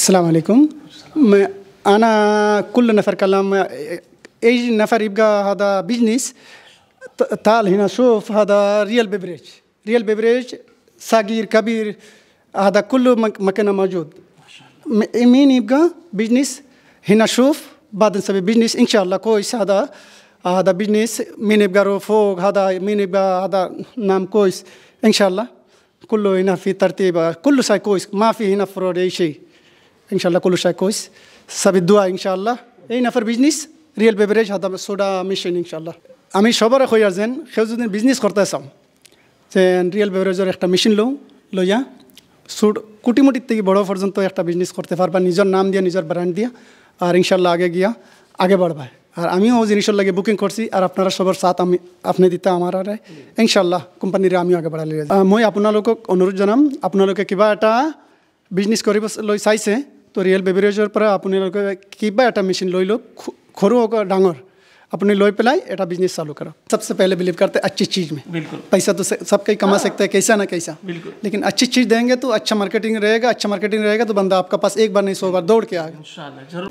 السلام عليكم انا كل نفر كلام اي نفر يبقى هذا بيزنس تعال هنا شوف هذا ريال بيبريج ريال بيبريج صغير كبير هذا كل مكان موجود مين يبقى بيزنس هنا شوف بعد نسوي بيزنس ان شاء الله كويس هذا هذا بيزنس مين يبقى فوق هذا مين يبقى هذا نام كويس ان شاء الله كله هنا في ترتيب كله كويس ما في هنا فرور اي شيء ইনশাল্লাহ কলু শাহ كله সাবিদ দোয়া ইনশাল্লাহ এই নাফার বিজনেস রিয়েল বেভারেজ হাদাম সোডা মেশিন ইনশাল্লাহ আমি সবার কই আর যেন সেও যদি বিজনেস করতে চাও যে রিয়েল বেভারেজের একটা মেশিন লও লইয়া সুড কুটিমুটির থেকে বড় পর্যন্ত একটা বিজনেস করতে পারবা নিজের নাম দিয়ে নিজের ব্র্যান্ড দিয়া আর ইনশাল্লাহ আগে গিয়া আগে বাড়বা আর আমিও জিনিসের লাগে বুকিং করছি আর আপনারা সবার সাথ আমি আপনি দিতে আমার আর ইনশাল্লাহ কোম্পানির আমিও আগে বাড়ালে মই আপোনালোকক অনুরোধ জানাম আপোনালোকে কিবা এটা বিজনেস কৰিব লৈ চাইছে तो रियल বেভাৰেজৰ पर আপোনালোকে কিবা এটা মেচিন লৈ লওক সৰু डांगर अपने लोहे पे एट बिजनेस चालू करो सबसे पहले बिलीव करते हैं अच्छी चीज़ में बिल्कुल पैसा तो सब कहीं कमा सकते हैं कैसा ना कैसा बिल्कुल लेकिन अच्छी चीज़ देंगे तो अच्छा मार्केटिंग रहेगा अच्छा मार्केटिंग रहेगा तो बंदा आपका पास एक बार नहीं सौ बार दौड़ के आएगा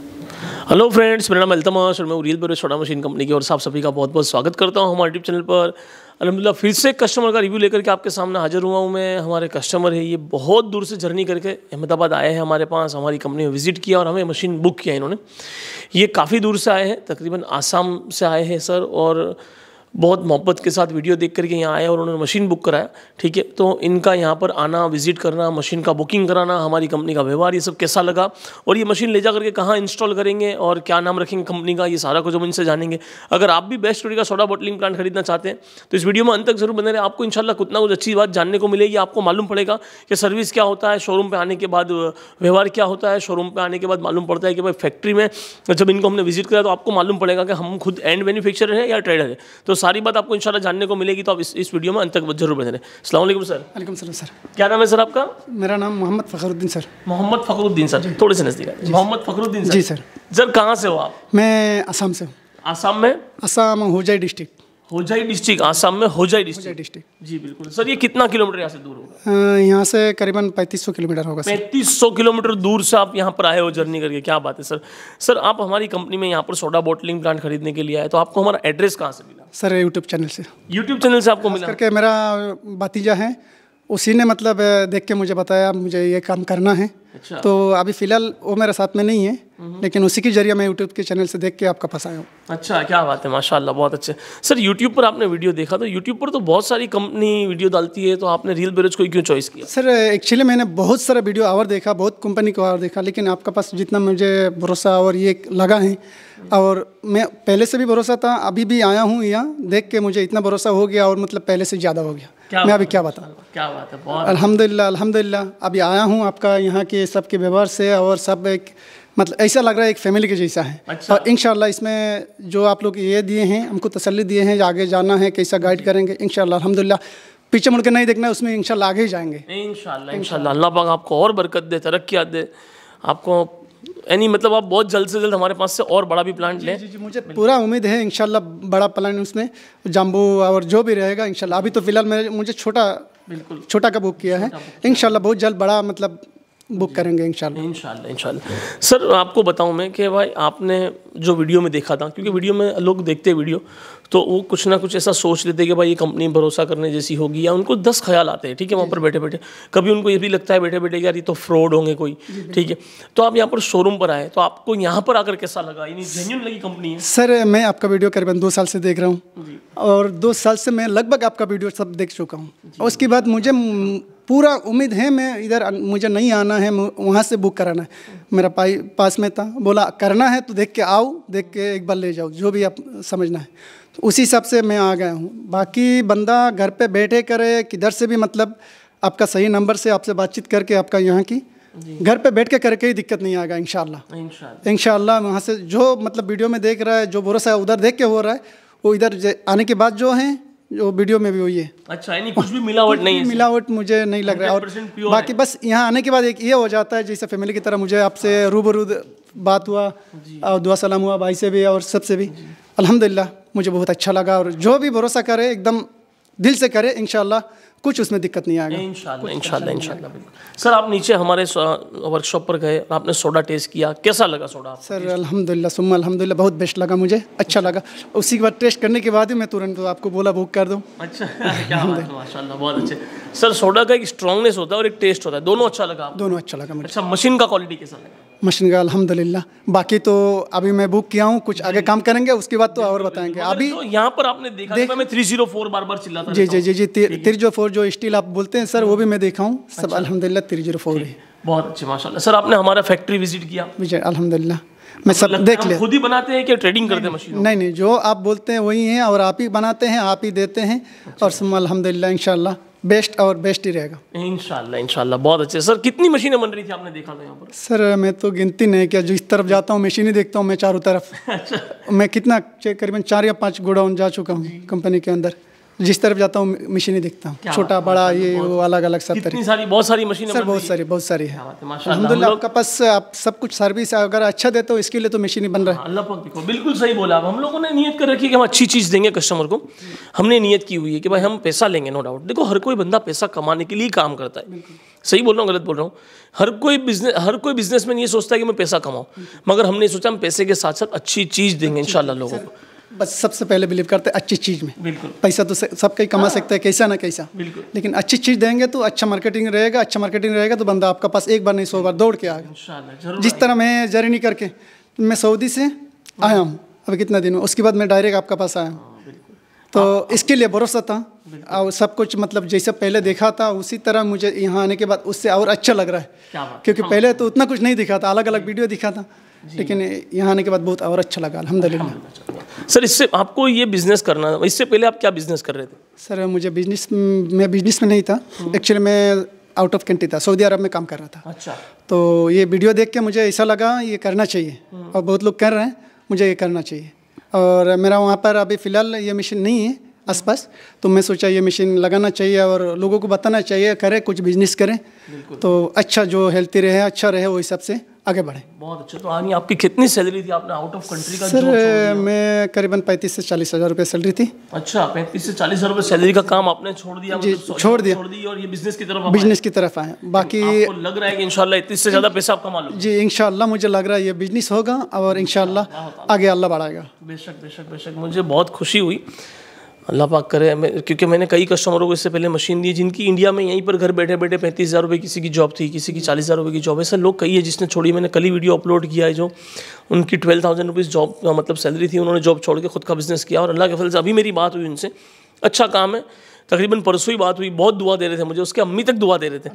हेलो फ्रेंड्स मेरा नाम अल्तमाश और मैं बेरोज छोटा मशीन कंपनी की और साफ सभी का बहुत बहुत स्वागत करता हूँ हमारे यूट्यूब चैनल पर अलहमदिल्ला फिर से कस्टमर का रिव्यू लेकर के आपके सामने हाजिर हुआ हूँ मैं हमारे कस्टमर है ये बहुत दूर से जर्नी करके अहमदाबाद आए हैं हमारे पास हमारी कंपनी में विज़िट किया और हमें मशीन बुक किया इन्होंने ये काफ़ी दूर से आए हैं तकरीबन आसाम से आए हैं सर और बहुत मोहब्बत के साथ वीडियो देख करके यहाँ आए और उन्होंने मशीन बुक कराया ठीक है तो इनका यहाँ पर आना विजिट करना मशीन का बुकिंग कराना हमारी कंपनी का व्यवहार ये सब कैसा लगा और ये मशीन ले जा करके कहाँ इंस्टॉल करेंगे और क्या नाम रखेंगे कंपनी का ये सारा कुछ हम इनसे जानेंगे अगर आप भी बेस्ट का सोडा बॉटलिंग प्लांट खरीदना चाहते हैं तो इस वीडियो में अंत तक जरूर बने रहे आपको इनशाला कुछ ना कुछ अच्छी बात जानने को मिलेगी आपको मालूम पड़ेगा कि सर्विस क्या होता है शोरूम पर आने के बाद व्यवहार क्या होता है शोरूम पर आने के बाद मालूम पड़ता है कि भाई फैक्ट्री में जब इनको हमने विजिट कराया तो आपको मालूम पड़ेगा कि हम खुद एंड मैन्युफैक्चरर है या ट्रेडर है तो सारी बात आपको इंशाल्लाह जानने को मिलेगी तो आप इस, इस वीडियो में अंत तक जरूर बने रहें अल्लाम सर वालेकुम सर सर क्या नाम है सर आपका मेरा नाम मोहम्मद फ़खरुद्दीन सर मोहम्मद फ़खरुद्दीन सर थोड़े से नज़दीक मोहम्मद फ़खरुद्दीन जी सर सर कहाँ से हो आप मैं आसाम से हूँ आसाम में आसाम होजाई डिस्ट्रिक्ट होजाई डिस्ट्रिक्ट आसाम हाँ, में होजाई डिस्ट्रिक्ट डिस्ट्रिक्ट जी बिल्कुल सर ये कितना किलोमीटर यहाँ से दूर होगा हाँ, यहाँ से करीबन 3500 किलोमीटर होगा पैंतीस सौ किलोमीटर दूर से आप यहाँ पर आए हो जर्नी करके क्या बात है सर सर आप हमारी कंपनी में यहाँ पर सोडा बॉटलिंग प्लांट खरीदने के लिए आए तो आपको हमारा एड्रेस कहाँ से मिला सर यूट्यूब चैनल से यूट्यूब चैनल से आपको मिला करके मेरा भतीजा है उसी ने मतलब देख के मुझे बताया मुझे ये काम करना है अच्छा। तो अभी फिलहाल वो मेरे साथ में नहीं है हम्म। लेकिन उसी के जरिए मैं यूट्यूब के चैनल से देख के आपका फंसा हूँ अच्छा क्या बात है माशाल्लाह बहुत अच्छे सर यूट्यूब पर आपने वीडियो देखा तो यूट्यूब पर तो बहुत सारी कंपनी वीडियो डालती है तो आपने रील बेरोज को क्यों चॉइस किया सर एक्चुअली मैंने बहुत सारा वीडियो आवर देखा बहुत कंपनी को आवर देखा लेकिन आपका पास जितना मुझे भरोसा और ये लगा है और मैं पहले से भी भरोसा था अभी भी आया हूँ यहाँ देख के मुझे इतना भरोसा हो गया और मतलब पहले से ज़्यादा हो गया मैं अभी क्या बताऊँ क्या बात है अलहमदिल्ला अलहमदिल्ला अभी आया हूँ आपका यहाँ के से सबके व्यवहार से और सब एक मतलब ऐसा लग रहा है एक फैमिली के जैसा है अच्छा। और इन इसमें जो आप लोग ये दिए हैं हमको तसली दिए हैं आगे जाना है कैसा गाइड करेंगे इन अलहमदिल्ला पीछे मुड़ के नहीं देखना है उसमें इनशाला आगे ही जाएंगे इंशाल्लाह अल्लाह पाक आपको और बरकत दे तरक्या दे आपको यानी मतलब आप बहुत जल्द से जल्द हमारे पास से और बड़ा भी प्लान लें मुझे पूरा उम्मीद है इनशाला बड़ा प्लान उसमें जाम्बू और जो भी रहेगा इन अभी तो फिलहाल मैंने मुझे छोटा बिल्कुल छोटा का बुक किया है इनशाला बहुत जल्द बड़ा मतलब बुक करेंगे इंशाल्लाह इंशाल्लाह इंशाल्लाह सर आपको बताऊं मैं कि भाई आपने जो वीडियो में देखा था क्योंकि वीडियो में लोग देखते हैं वीडियो तो वो कुछ ना कुछ ऐसा सोच लेते हैं कि भाई ये कंपनी भरोसा करने जैसी होगी या उनको दस ख्याल आते हैं ठीक है वहाँ पर बैठे बैठे कभी उनको ये भी लगता है बैठे बैठे यार ये तो फ्रॉड होंगे कोई ठीक है तो आप यहाँ पर शोरूम पर आए तो आपको यहाँ पर आकर कैसा लगा जेन्यून लगी कंपनी है सर मैं आपका वीडियो करीबन दो साल से देख रहा हूँ और दो साल से मैं लगभग आपका वीडियो सब देख चुका हूँ उसके बाद मुझे पूरा उम्मीद है मैं इधर मुझे नहीं आना है वहाँ से बुक कराना है मेरा पाई पास में था बोला करना है तो देख के आओ देख के एक बार ले जाओ जो भी आप समझना है तो उसी हिसाब से मैं आ गया हूँ बाकी बंदा घर पे बैठे करे किधर से भी मतलब आपका सही नंबर से आपसे बातचीत करके आपका यहाँ की घर पे बैठ के करके ही दिक्कत नहीं आएगा इंशाल्लाह इंशाल्लाह वहाँ से जो मतलब वीडियो में देख रहा है जो भरोसा है उधर देख के हो रहा है वो इधर आने के बाद जो हैं जो वीडियो में भी हुई है अच्छा यानी कुछ भी मिलावट नहीं है मिलावट मुझे नहीं लग रहा है और बाकी बस यहाँ आने के बाद एक ये हो जाता है जैसे फैमिली की तरह मुझे आपसे हाँ। रूबरू बात हुआ और दुआ सलाम हुआ भाई से भी और सबसे भी अलहमदिल्ला मुझे बहुत अच्छा लगा और जो भी भरोसा करे एकदम दिल से करे इन कुछ उसमें दिक्कत नहीं आएगा इंशाल्लाह इंशाल्लाह इंशाल्लाह सर आप नीचे हमारे वर्कशॉप पर गए आपने सोडा टेस्ट किया कैसा लगा सोडा सर अलहमदिल्ला सुम अलहमदिल्ला बहुत बेस्ट लगा मुझे अच्छा लगा उसी के बाद टेस्ट करने के बाद ही मैं तुरंत आपको बोला बुक कर दूँ अच्छा माशाल्लाह बहुत अच्छे सर सोडा का एक स्ट्रांगनेस होता है और एक टेस्ट होता है दोनों अच्छा लगा दोनों अच्छा लगा मुझे अच्छा मशीन का क्वालिटी कैसा लगा मशीन का अलहमदिल्ला बाकी तो अभी मैं बुक किया हूँ कुछ आगे काम करेंगे उसके बाद तो और बताएंगे अभी तो यहाँ पर आपने देखा देख, मैं थ्री जीरो फोर बार बार चिल्लाता जी जी जी जी थ्री जीरो फोर जो स्टील आप बोलते हैं सर वो भी मैं देखा हूँ सब अलहमदिल्ला थ्री जीरो फोर भी बहुत अच्छे माशाल्लाह सर आपने हमारा फैक्ट्री विजिट किया विजय अलहमदिल्ला मैं सब देख लिया खुद ही बनाते हैं कि ट्रेडिंग करते हैं मशीन नहीं नहीं जो आप बोलते हैं वही हैं और आप ही बनाते हैं आप ही देते हैं अच्छा। और सब अलहमदिल्ला इनशाला बेस्ट और बेस्ट ही रहेगा इनशाला इनशाला बहुत अच्छे सर कितनी मशीनें बन रही थी आपने देखा था यहाँ पर सर मैं तो गिनती नहीं क्या जो इस तरफ जाता हूँ मशीनें देखता हूँ मैं चारों तरफ अच्छा मैं कितना करीबन चार या पाँच गोडाउन जा चुका हूँ कंपनी के अंदर जिस तरफ जाता हूँ मशीनें देखता हूँ छोटा बड़ा मतलब ये वो अलग अलग सब तरह सारी बहुत सारी मशीन सर बहुत सारी बहुत सारी है अलहमदुल्ला आपका पास आप सब कुछ सर्विस अगर अच्छा देते हो इसके लिए तो मशीनें बन रहा है हाँ, अल्लाह बिल्कुल सही बोला आप हम लोगों ने नियत कर रखी है कि हम अच्छी चीज़ देंगे कस्टमर को हमने नियत की हुई है कि भाई हम पैसा लेंगे नो डाउट देखो हर कोई बंदा पैसा कमाने के लिए काम करता है सही बोल रहा हूँ गलत बोल रहा हूँ हर कोई बिजनेस हर कोई बिजनेसमैन ये सोचता है कि मैं पैसा कमाऊँ मगर हमने सोचा हम पैसे के साथ साथ अच्छी चीज़ देंगे इन लोगों को बस सबसे पहले बिलीव करते हैं अच्छी चीज़ में बिल्कुल पैसा तो सब कहीं कमा हाँ। सकते हैं कैसा ना कैसा बिल्कुल लेकिन अच्छी चीज़ देंगे तो अच्छा मार्केटिंग रहेगा अच्छा मार्केटिंग रहेगा तो बंदा आपका पास एक बार नहीं सौ बार दौड़ के आएगा जिस तरह मैं जर्नी करके मैं सऊदी से हाँ। आया हूँ अभी कितना दिन में उसके बाद मैं डायरेक्ट आपके पास आया हूँ हाँ, तो इसके लिए भरोसा था और सब कुछ मतलब जैसे पहले देखा था उसी तरह मुझे यहाँ आने के बाद उससे और अच्छा लग रहा है क्योंकि हाँ। पहले तो उतना कुछ नहीं दिखा था अलग अलग वीडियो दिखा था लेकिन यहाँ आने के बाद बहुत और अच्छा लगा अलहमदिल्ला सर इससे आपको ये बिजनेस करना था इससे पहले आप क्या बिजनेस कर रहे थे सर मुझे बिजनेस मैं बिजनेस में नहीं था एक्चुअली हाँ। मैं आउट ऑफ कंट्री था सऊदी अरब में काम कर रहा था अच्छा तो ये वीडियो देख के मुझे ऐसा लगा ये करना चाहिए हाँ। और बहुत लोग कर रहे हैं मुझे ये करना चाहिए और मेरा वहाँ पर अभी फ़िलहाल ये मशीन नहीं है हाँ। आसपास तो मैं सोचा ये मशीन लगाना चाहिए और लोगों को बताना चाहिए करें कुछ बिजनेस करें तो अच्छा जो हेल्थी रहे अच्छा रहे वो हिसाब से आगे बढ़े बहुत अच्छा तो आनी आपकी कितनी सैलरी थी आपने आउट ऑफ कंट्री का सर मैं करीबन पैंतीस से चालीस हज़ार रुपये सैलरी थी अच्छा पैंतीस से चालीस हज़ार रुपये सैलरी का काम आपने छोड़ दिया जी मतलब छोड़ दिया छोड़ दी और ये बिजनेस की तरफ बिजनेस की तरफ आए बाकी लग रहा है कि इनशाला इतनी से ज़्यादा पैसा आप कमा लो जी इनशाला मुझे लग रहा है ये बिजनेस होगा और इनशाला आगे अल्लाह बढ़ाएगा बेशक बेशक बेशक मुझे बहुत खुशी हुई अल्लाह पाक करे मैं क्योंकि मैंने कई कस्टमरों को इससे पहले मशीन दी जिनकी इंडिया में यहीं पर घर बैठे बैठे पैंतीस हज़ार रुपये किसी की जॉब थी किसी की चालीस हज़ार रुपये की जॉब ऐसा लोग कई है जिसने छोड़ी मैंने कल ही वीडियो अपलोड किया है जो उनकी ट्वेल्व थाउजेंड रुपीज़ जॉब मतलब सैलरी थी उन्होंने जॉब छोड़ के खुद का बिज़नेस किया और अल्लाह के फल से अभी मेरी बात हुई उनसे अच्छा काम है तकरीबन परसों ही बात हुई बहुत दुआ दे रहे थे मुझे उसके अम्मी तक दुआ दे रहे थे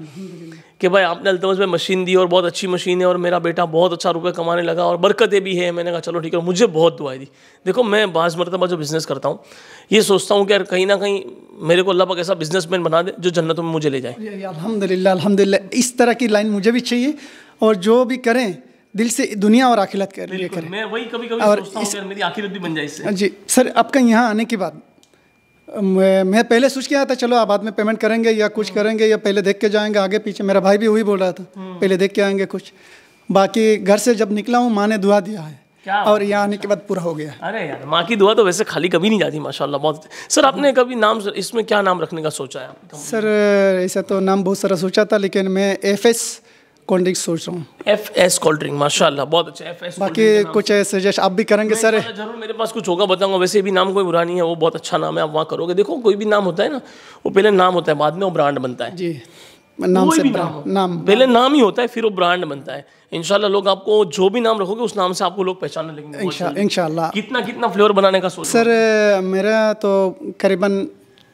कि भाई आपने अल्तमस में मशीन दी और बहुत अच्छी मशीन है और मेरा बेटा बहुत अच्छा रुपये कमाने लगा और बरकतें भी है मैंने कहा चलो ठीक है मुझे बहुत दुआएं दी देखो मैं बाज़ मरतबा जो बिज़नेस करता हूँ ये सोचता हूँ कि यार कहीं ना कहीं मेरे को अल्लाह पाक ऐसा मैन बना दे जो जन्नत में मुझे ले जाए अलहमदिल्ला अलहमदिल्ला इस तरह की लाइन मुझे भी चाहिए और जो भी करें दिल से दुनिया और आखिलत कर करें मैं वही कभी कभी और सोचता इस... मेरी आखिरत भी बन जाए इससे जी सर आपका यहाँ आने के बाद मैं पहले सोच के आया था चलो आप बाद में पेमेंट करेंगे या कुछ हम्म। करेंगे या पहले देख के जाएंगे आगे पीछे मेरा भाई भी वही बोल रहा था हम्म। पहले देख के आएंगे कुछ बाकी घर से जब निकला हूँ माँ ने दुआ दिया है और यहाँ आने के बाद पूरा हो गया अरे यार माँ की दुआ तो वैसे खाली कभी नहीं जाती माशाल्लाह बहुत सर आपने हम्म। कभी नाम इसमें क्या नाम रखने का सोचा है सर ऐसा तो नाम बहुत सारा सोचा था लेकिन मैं एफ एस कोल्ड ड्रिंक सोच रहा हूँ एफ एस कोल्ड ड्रिंक माशाल्लाह बहुत अच्छा एफ एस बाकी कुछ सजेस्ट आप भी करेंगे सर जरूर मेरे पास कुछ होगा बताऊंगा वैसे भी नाम कोई बुरा नहीं है वो बहुत अच्छा नाम है आप वहाँ करोगे देखो कोई भी नाम होता है ना वो पहले नाम होता है बाद में वो ब्रांड बनता है जी नाम से नाम, नाम पहले नाम ही होता है फिर वो ब्रांड बनता है इनशाला लोग आपको जो भी नाम रखोगे उस नाम से आपको लोग पहचानने लगेंगे इनशाला कितना कितना फ्लेवर बनाने का सोच सर मेरा तो करीबन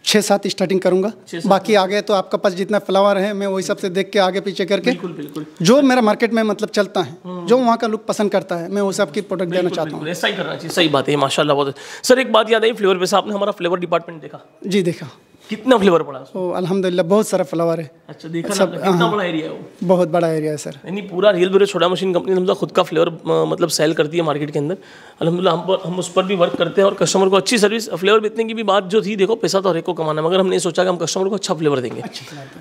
छः सात स्टार्टिंग करूंगा बाकी आगे तो आपका पास जितना फ्लावर है मैं वही सबसे देख के आगे पीछे करके बिल्कुल बिल्कुल जो मेरा मार्केट में मतलब चलता है हाँ। जो वहाँ का लुक पसंद करता है मैं वो सब की प्रोडक्ट देना चाहता हूँ सही करना चाहिए सही बात है माशाल्लाह बहुत सर एक बात याद आई फ्लेवर पे आपने हमारा फ्लेवर डिपार्टमेंट देखा जी देखा कितना फ्लेवर पड़ा तो अल्हम्दुलिल्लाह बहुत सारा फ्लावर है अच्छा देखा अच्छा, ना, मतलब कितना हाँ। बड़ा एरिया है वो बहुत बड़ा एरिया है सर यानी पूरा रियल बुरे छोटा मशीन कंपनी हम खुद का फ्लेवर मतलब सेल करती है मार्केट के अंदर अलहमदिल्ला हम हम उस पर भी वर्क करते हैं और कस्टमर को अच्छी सर्विस फ्लेवर बेचने की भी बात जो थी देखो पैसा तो हर एक को कमाना मगर हमने सोचा कि हम कस्टमर को अच्छा फ्लेवर देंगे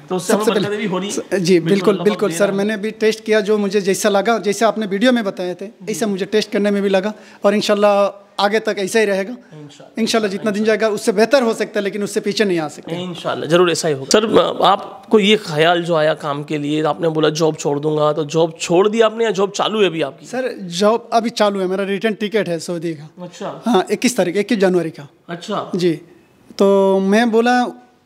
तो सबसे पहले हो रही जी बिल्कुल बिल्कुल सर मैंने भी टेस्ट किया जो मुझे जैसा लगा जैसे आपने वीडियो में बताए थे ऐसा मुझे टेस्ट करने में भी लगा और इनशाला आगे तक ऐसा ही रहेगा इनशाला जितना दिन जाएगा उससे बेहतर हो सकता है लेकिन उससे पीछे नहीं आ सकते इनशाला ज़रूर ऐसा ही होगा सर आपको ये ख्याल जो आया काम के लिए आपने बोला जॉब छोड़ दूंगा तो जॉब छोड़ दिया आपने या जॉब चालू है अभी आपकी सर जॉब अभी चालू है मेरा रिटर्न टिकट है सऊदी का अच्छा हाँ इक्कीस तारीख इक्कीस जनवरी का अच्छा जी तो मैं बोला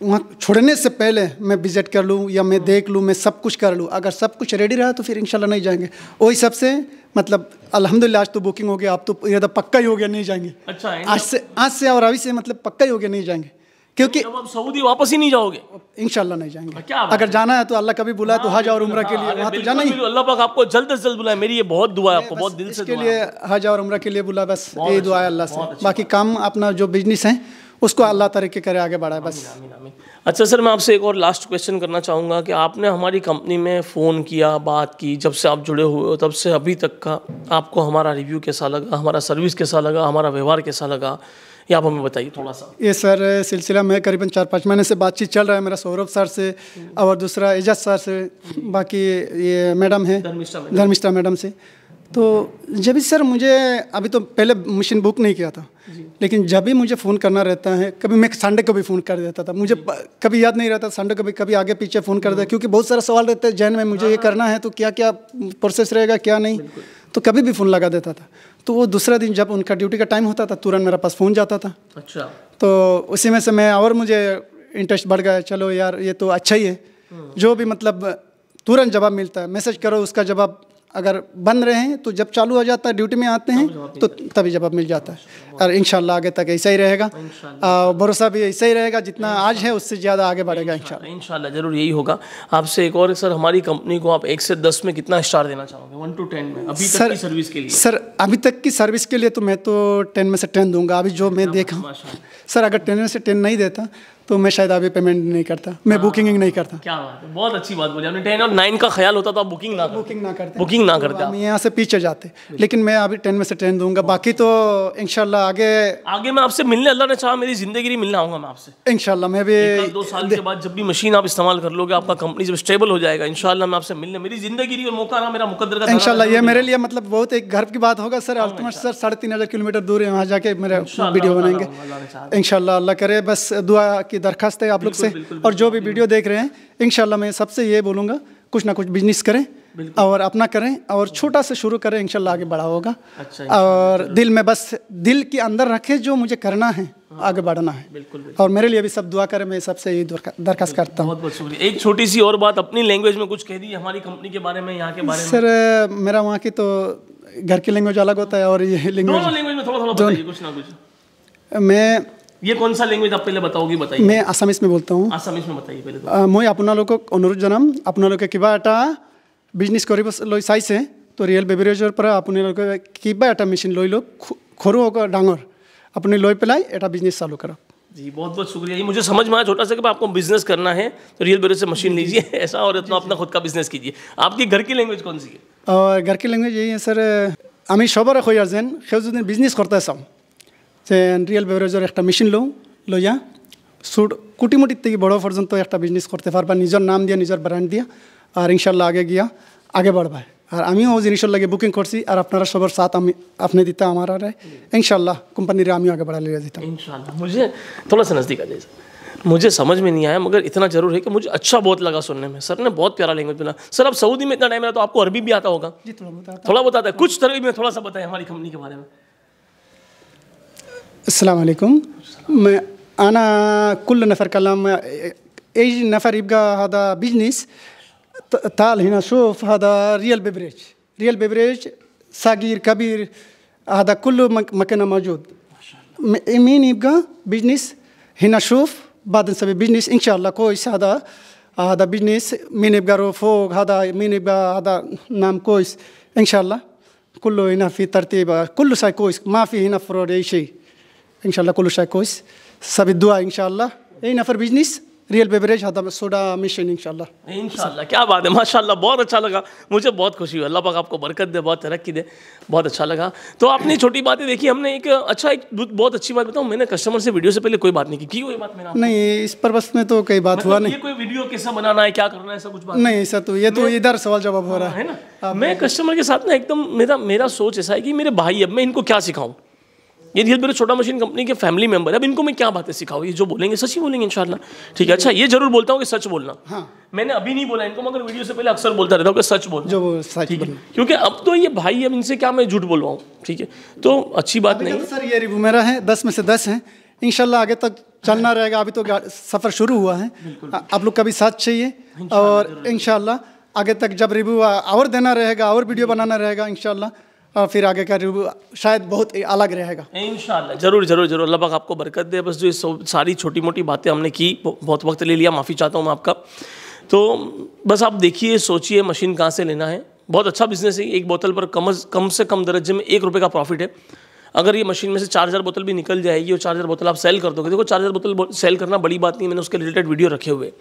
वहाँ छोड़ने से पहले मैं विजिट कर लूँ या मैं देख लूँ मैं सब कुछ कर लूँ अगर सब कुछ रेडी रहा तो फिर इंशाल्लाह नहीं जाएंगे वही सबसे मतलब अलहमदिल्ला आज तो बुकिंग हो गया आप तो इरादा तो पक्का ही हो गया नहीं जाएंगे अच्छा आज से आज से और अभी से मतलब पक्का ही हो गया नहीं जाएंगे क्योंकि अब सऊदी वापस ही नहीं जाओगे इंशाल्लाह नहीं जाएंगे अगर जाना है तो अल्लाह कभी बुलाए तो हाँ, हज और उम्र के लिए हाँ, वहाँ तो जाना ही अल्लाह पाक आपको जल्द से जल्द बुलाए मेरी ये बहुत दुआ है आपको बहुत दिल से इसके लिए हज और उम्र के लिए बुला बस यही अच्छा, दुआ है अल्लाह से अच्छा। बाकी काम अपना जो बिजनेस है उसको अल्लाह तरीके करे आगे बढ़ाए बस अच्छा सर मैं आपसे एक और लास्ट क्वेश्चन करना चाहूँगा कि आपने हमारी कंपनी में फ़ोन किया बात की जब से आप जुड़े हुए हो तब से अभी तक का आपको हमारा रिव्यू कैसा लगा हमारा सर्विस कैसा लगा हमारा व्यवहार कैसा लगा ये आप हमें बताइए थोड़ा सा ये सर सिलसिला में करीबन चार पाँच महीने से बातचीत चल रहा है मेरा सौरभ सर से और दूसरा एजाज सर से बाकी ये मैडम है धर्मिष्ठा मैडम से तो जब भी सर मुझे अभी तो पहले मशीन बुक नहीं किया था लेकिन जब भी मुझे फ़ोन करना रहता है कभी मैं संडे को भी फ़ोन कर देता था मुझे कभी याद नहीं रहता संडे को भी कभी आगे पीछे फ़ोन कर देता हाँ। क्योंकि बहुत सारा सवाल रहता है जैन में मुझे ये हाँ, हाँ। करना है तो क्या क्या प्रोसेस रहेगा क्या नहीं तो कभी भी फ़ोन लगा देता था तो वो दूसरा दिन जब उनका ड्यूटी का टाइम होता था तुरंत मेरा पास फ़ोन जाता था अच्छा तो उसी में से मैं और मुझे इंटरेस्ट बढ़ गया चलो यार ये तो अच्छा ही है जो भी मतलब तुरंत जवाब मिलता है मैसेज करो उसका जवाब अगर बंद रहे हैं तो जब चालू हो जाता है ड्यूटी में आते हैं तो तभी जवाब मिल जाता है और इन आगे तक ऐसा ही रहेगा भरोसा भी ऐसा ही रहेगा जितना आज है उससे ज़्यादा आगे बढ़ेगा इन इन ज़रूर यही होगा आपसे एक और सर हमारी कंपनी को आप एक से दस में कितना स्टार देना चाहोगे वन टू टेन में अभी सर, सर्विस के लिए सर अभी तक की सर्विस के लिए तो मैं तो टेन में से टेन दूंगा अभी जो मैं देखा सर अगर टेन में से टेन नहीं देता तो मैं शायद अभी पेमेंट नहीं करता मैं बुकिंग हाँ। नहीं करता क्या बात है बहुत अच्छी बात बोली आपने टेन और नाइन का ख्याल होता तो आप बुकिंग ना बुकिंग ना करते बुकिंग ना करते तो हम यहाँ से पीछे जाते लेकिन मैं अभी टेन में से टेन दूंगा बाकी तो इनशाला आगे आगे मैं आपसे मिलने अल्लाह ने चाहा मेरी जिंदगी मिलना आऊंगा मैं आपसे इनशाला मैं भी दो साल के बाद जब भी मशीन आप इस्तेमाल कर लोगे आपका कंपनी जब स्टेबल हो जाएगा इनशाला मैं आपसे मिलने मेरी जिंदगी में मौका रहा मेरा मुकदर का इनशाला ये मेरे लिए मतलब बहुत एक गर्व की बात होगा सर अल्टीमेट हाँ, सर साढ़े तीन हजार किलोमीटर दूर है वहाँ जाके मेरा वीडियो बनाएंगे इनशाला अल्लाह करे बस दुआ की दरखास्त है आप लोग से बिल्कुल, बिल्कुल, और जो भी वीडियो देख रहे हैं इन मैं सबसे ये बोलूँगा कुछ ना कुछ बिजनेस करें और अपना करें और छोटा से शुरू करें इनशाला आगे बढ़ा होगा अच्छा, और दिल में बस दिल के अंदर रखें जो मुझे करना है हाँ। आगे बढ़ना है बिल्कुल, बिल्कुल। और मेरे लिए भी सब दुआ करें मैं सबसे यही दरखास्त करता हूँ बहुत बहुत शुक्रिया एक छोटी सी और बात अपनी लैंग्वेज में कुछ कह दी हमारी कंपनी के बारे में यहाँ के बारे में सर मेरा वहाँ की तो घर की लैंग्वेज अलग होता है और ये लैंग्वेज में थोड़ा थोड़ा कुछ ना कुछ मैं ये कौन सा लैंग्वेज आप पहले बताओगी बताइए मैं आसामीस में बोलता हूँ आसामीस में बताइए पहले तो मैं अपना लोग अनुरोध আপোনালোকে अपना এটা বিজনেছ बिजनेस कर रियल ৰিয়েল বেভাৰেজৰ পৰা আপোনালোকে কিবা এটা মেচিন লৈ লওক সৰু হওক ডাঙৰ আপুনি লৈ পেলাই এটা বিজনেছ চালু কৰক जी बहुत बहुत शुक्रिया जी मुझे समझ में आया छोटा सा कि आपको बिजनेस करना है तो रियल बेरो से मशीन लीजिए ऐसा और इतना अपना खुद का बिजनेस कीजिए आपकी घर की लैंग्वेज कौन सी है घर की लैंग्वेज यही है सर शोबर है खोई আসেন সেও बिजनेस करता है सब যে রিয়েল বেভারেজের একটা মেশিন লওঁ লইয়া ছোট কুটিমুটির থেকে বড় পর্যন্ত একটা বিজনেস করতে পারবা নিজের নাম দিয়ে নিজের ব্র্যান্ড দিয়া আর ইনশাল্লাহ আগে গিয়া আগে বাড়বা আর আমিও জিনিসের লাগে বুকিং করছি আর আপনারা সবার সাথ আমি আপনি দিতে আমার আর इनशाला कंपनी रे आगे बढ़ा लिया देता मुझे थोड़ा सा नज़दीक आ जाए मुझे समझ में नहीं आया मगर इतना जरूर है कि मुझे अच्छा बहुत लगा सुनने में सर ने बहुत प्यारा लैंग्वेज बोला सर अब सऊदी में इतना टाइम मिला तो आपको अरबी भी आता होगा जी थोड़ा बताया थोड़ा बताया है कुछ तरह में थोड़ा सा बताया हमारी कंपनी के बारे में السلام عليكم انا كل نفر كلام اي نفر يبقى هذا بزنس تعال هنا شوف هذا ريال بيبريج ريال بيبريج صغير كبير هذا كله مكان موجود مين يبقى بزنس هنا شوف بعد نسوي بزنس ان شاء الله كويس هذا هذا بزنس مين يبقى فوق هذا مين يبقى هذا نام كويس ان شاء الله كله هنا في ترتيب كله كويس ما في هنا فرور اي شيء इनशाला कुल शायक सभी दुआ इनशाला यही नफर बिजनेस रियल बेवरेज हदम सोडा मिशन इनशाला इनशाला क्या बात है माशाल्लाह बहुत अच्छा लगा मुझे बहुत खुशी हुई अल्लाह पाक आपको बरकत दे बहुत तरक्की दे बहुत अच्छा लगा तो आपने छोटी बातें देखी हमने एक अच्छा एक बहुत अच्छी बात बताऊँ मैंने कस्टमर से वीडियो से पहले कोई बात नहीं की कोई बात मैंने नहीं इस पर बस में तो कई बात मतलब हुआ नहीं कोई वीडियो कैसा बनाना है क्या करना है सब कुछ बात नहीं सर तो ये तो इधर सवाल जवाब हो रहा है हाँ, ना मैं कस्टमर के साथ ना एकदम मेरा मेरा सोच ऐसा है कि मेरे भाई अब मैं इनको क्या सिखाऊँ ये धीरे धीरे छोटा मशीन कंपनी के फैमिली मेंबर है अब इनको मैं क्या बातें सिखाऊँ ये जो बोलेंगे सच ही बोलेंगे इंशाल्लाह ठीक है अच्छा ये जरूर बोलता हूँ कि सच बोलना हाँ। मैंने अभी नहीं बोला इनको मगर वीडियो से पहले अक्सर बोलता रहता हूँ कि सच बोल ठीक है क्योंकि अब तो ये भाई अब इनसे क्या मैं झूठ बोलवाऊँ ठीक है तो अच्छी बात नहीं तो सर ये रिव्यू मेरा है दस में से दस है इनशाला आगे तक चलना हाँ। रहेगा अभी तो सफ़र शुरू हुआ है आप लोग का भी साथ चाहिए और इनशाला आगे तक जब रिव्यू और देना रहेगा और वीडियो बनाना रहेगा इन फिर आगे का रिव्यू शायद बहुत अलग रहेगा इन जरूर जरूर जरूर अल्लाह पाक आपको बरकत दे बस जो सारी छोटी मोटी बातें हमने की बहुत वक्त ले लिया माफ़ी चाहता हूँ मैं आपका तो बस आप देखिए सोचिए मशीन कहाँ से लेना है बहुत अच्छा बिजनेस है एक बोतल पर कम कम से कम दर्जे में एक रुपये का प्रॉफिट है अगर ये मशीन में से चार हज़ार बोतल भी निकल जाएगी और चार हज़ार बोतल आप सेल कर दोगे देखो चार हज़ार बोतल सेल करना बड़ी बात नहीं मैंने उसके रिलेटेड वीडियो रखे हुए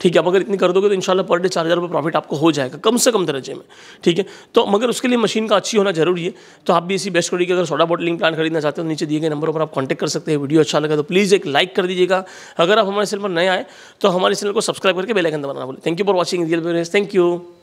ठीक है आप अगर इतनी कर दोगे तो इनशाला पर डे चार हज़ार प्रॉफिट आपको हो जाएगा कम से कम दर्जे में ठीक है तो मगर उसके लिए मशीन का अच्छी होना जरूरी है तो आप भी इसी बेस्ट की अगर सोडा बॉटलिंग प्लान खरीदना चाहते हो तो नीचे दिए गए नंबर पर आप कॉन्टेक्ट कर सकते हैं वीडियो अच्छा लगा तो प्लीज़ एक लाइक कर दीजिएगा अगर आप हमारे चैनल पर नए आए तो हमारे चैनल को सब्सक्राइब करके बेलाइकन दबाना बोले thank you for watching real thank you